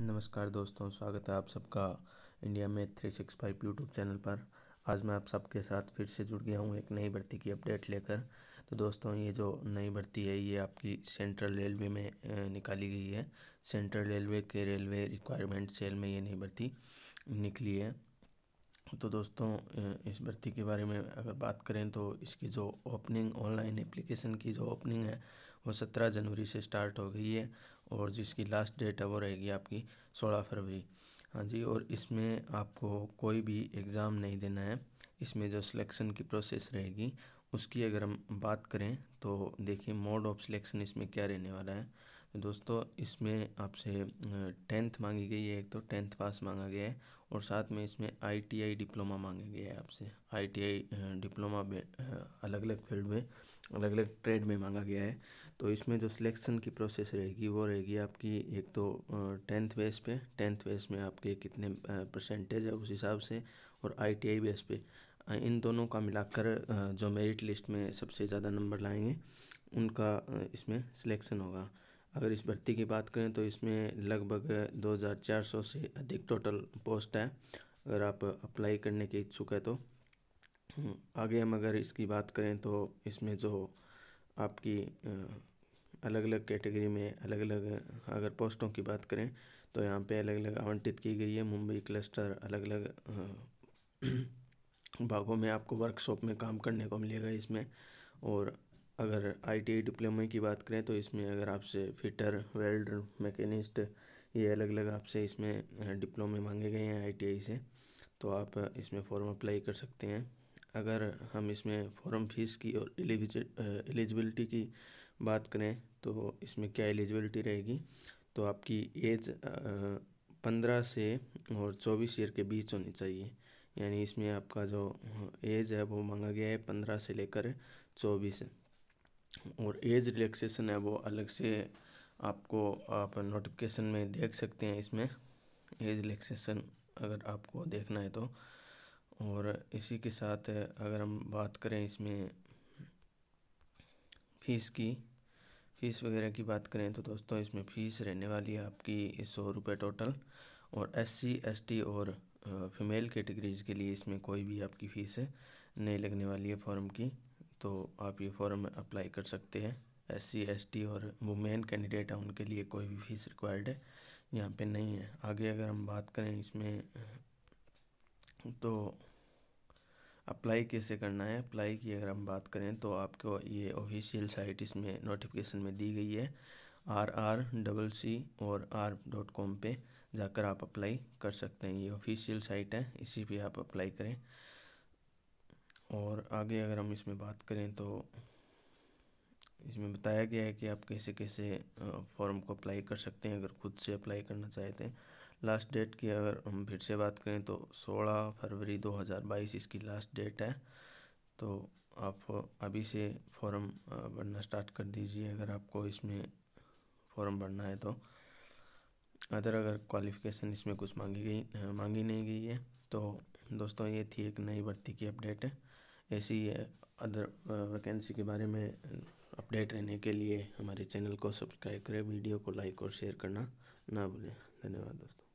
नमस्कार दोस्तों स्वागत है आप सबका इंडिया में three six five YouTube channel पर आज मैं आप सबके साथ फिर से जुड़ गया हूँ एक नई भर्ती की अपडेट लेकर तो दोस्तों ये जो नई भर्ती है ये आपकी सेंट्रल रेलवे में निकाली गई है सेंट्रल रेलवे के रेलवे रिक्वायरमेंट सेल में ये नई भर्ती निकली है तो दोस्तों इस भर्ती के बारे में अगर बात करें तो इसकी जो ओपनिंग ऑनलाइन एप्लीकेशन की जो ओपनिंग है वो सत्रह जनवरी से स्टार्ट हो गई है और जिसकी लास्ट डेट है वो रहेगी आपकी सोलह फरवरी हाँ जी और इसमें आपको कोई भी एग्ज़ाम नहीं देना है इसमें जो सिलेक्शन की प्रोसेस रहेगी उसकी अगर हम बात करें तो देखिए मोड ऑफ सिलेक्शन इसमें क्या रहने वाला है दोस्तों इसमें आपसे टेंथ मांगी गई है एक तो टेंथ पास मांगा गया है और साथ में इसमें आईटीआई डिप्लोमा मांगा गया है आपसे आईटीआई डिप्लोमा अलग अलग फील्ड में अलग अलग ट्रेड में मांगा गया है तो इसमें जो सिलेक्शन की प्रोसेस रहेगी वो रहेगी आपकी एक तो टेंथ बेस पे टेंथ बेस में आपके कितने परसेंटेज है उस हिसाब से और आईटीआई बेस पे इन दोनों का मिलाकर जो मेरिट लिस्ट में सबसे ज़्यादा नंबर लाएंगे उनका इसमें सिलेक्शन होगा अगर इस भर्ती की बात करें तो इसमें लगभग दो से अधिक टोटल पोस्ट है अगर आप अप्लाई करने के इच्छुक है तो आगे हम अगर इसकी बात करें तो इसमें जो आपकी अलग अलग कैटेगरी में अलग अलग अगर पोस्टों की बात करें तो यहाँ पे अलग अलग आवंटित की गई है मुंबई क्लस्टर अलग अलग भागों में आपको वर्कशॉप में काम करने को मिलेगा इसमें और अगर आईटीआई डिप्लोमा की बात करें तो इसमें अगर आपसे फिटर वेल्डर मैकेनिस्ट ये अलग अलग आपसे इसमें डिप्लोमे मांगे गए हैं आईटीआई से तो आप इसमें फॉर्म अप्लाई कर सकते हैं अगर हम इसमें फॉर्म फीस की और एलिजिबिलिटी की बात करें तो इसमें क्या एलिजिबिलिटी रहेगी तो आपकी एज पंद्रह से और चौबीस ईयर के बीच होनी चाहिए यानी इसमें आपका जो एज है वो मांगा गया है पंद्रह से लेकर चौबीस और एज रिलैक्सेशन है वो अलग से आपको आप नोटिफिकेशन में देख सकते हैं इसमें एज रिलैक्सेशन अगर आपको देखना है तो और इसी के साथ अगर हम बात करें इसमें फ़ीस की फ़ीस वगैरह की बात करें तो दोस्तों इसमें फ़ीस रहने वाली है आपकी सौ रुपये टोटल और एस सी एस टी और फीमेल कैटेगरीज के लिए इसमें कोई भी आपकी फ़ीस नहीं लगने वाली है फॉर्म की तो आप ये फॉर्म अप्लाई कर सकते हैं एस सी एस टी और वुमेन कैंडिडेट हैं उनके लिए कोई भी फ़ीस रिक्वायर्ड है यहाँ पे नहीं है आगे अगर हम बात करें इसमें तो अप्लाई कैसे करना है अप्लाई की अगर हम बात करें तो आपको ये ऑफिशियल साइट इसमें नोटिफिकेशन में दी गई है आर आर डबल सी और आर डॉट कॉम पर जाकर आप अप्लाई कर सकते हैं ये ऑफिशियल साइट है इसी पे आप अप्लाई करें और आगे अगर हम इसमें बात करें तो इसमें बताया गया है कि आप कैसे कैसे फॉर्म को अप्लाई कर सकते हैं अगर खुद से अप्लाई करना चाहते हैं लास्ट डेट की अगर हम फिर से बात करें तो सोलह फरवरी दो हज़ार बाईस इसकी लास्ट डेट है तो आप अभी से फॉर्म भरना स्टार्ट कर दीजिए अगर आपको इसमें फॉर्म भरना है तो अदर अगर क्वालिफ़िकेशन इसमें कुछ मांगी गई मांगी नहीं गई है तो दोस्तों ये थी एक नई भर्ती की अपडेट है ऐसी अदर वैकेंसी के बारे में अपडेट रहने के लिए हमारे चैनल को सब्सक्राइब करें वीडियो को लाइक और शेयर करना ना भूलें धन्यवाद दोस्तों